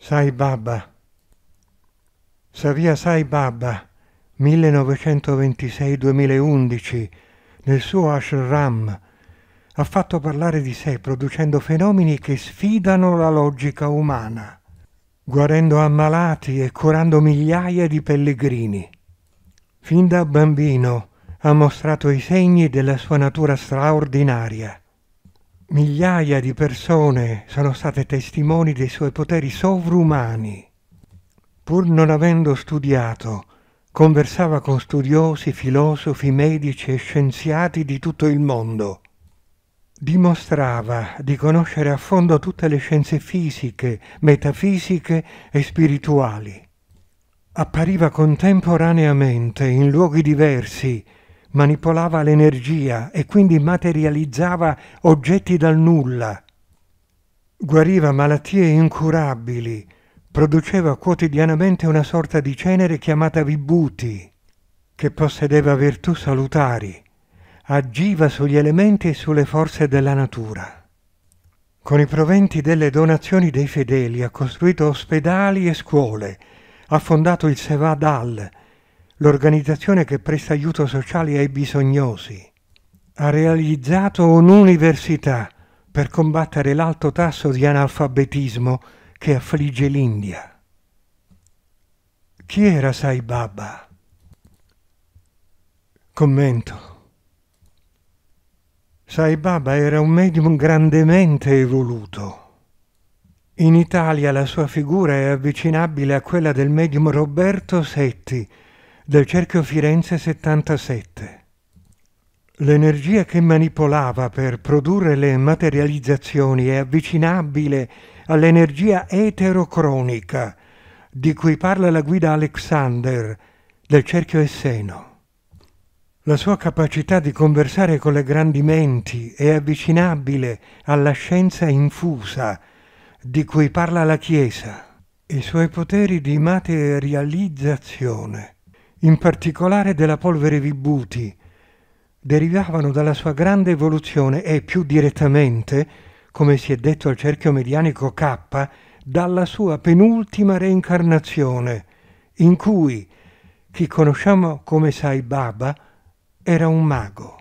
Sai Baba. Savia Sai Baba, 1926-2011, nel suo ashram, ha fatto parlare di sé producendo fenomeni che sfidano la logica umana, guarendo ammalati e curando migliaia di pellegrini. Fin da bambino ha mostrato i segni della sua natura straordinaria migliaia di persone sono state testimoni dei suoi poteri sovrumani. Pur non avendo studiato, conversava con studiosi, filosofi, medici e scienziati di tutto il mondo. Dimostrava di conoscere a fondo tutte le scienze fisiche, metafisiche e spirituali. Appariva contemporaneamente in luoghi diversi manipolava l'energia e quindi materializzava oggetti dal nulla. Guariva malattie incurabili, produceva quotidianamente una sorta di cenere chiamata vibhuti, che possedeva virtù salutari, agiva sugli elementi e sulle forze della natura. Con i proventi delle donazioni dei fedeli ha costruito ospedali e scuole, ha fondato il Sevadal, l'organizzazione che presta aiuto sociale ai bisognosi. Ha realizzato un'università per combattere l'alto tasso di analfabetismo che affligge l'India. Chi era Sai Baba? Commento. Sai Baba era un medium grandemente evoluto. In Italia la sua figura è avvicinabile a quella del medium Roberto Setti, del cerchio Firenze 77. L'energia che manipolava per produrre le materializzazioni è avvicinabile all'energia eterocronica di cui parla la guida Alexander del cerchio Esseno. La sua capacità di conversare con le grandi menti è avvicinabile alla scienza infusa di cui parla la Chiesa. I suoi poteri di materializzazione in particolare della polvere Vibuti, derivavano dalla sua grande evoluzione e più direttamente, come si è detto al cerchio medianico K, dalla sua penultima reincarnazione, in cui chi conosciamo come Sai Baba era un mago.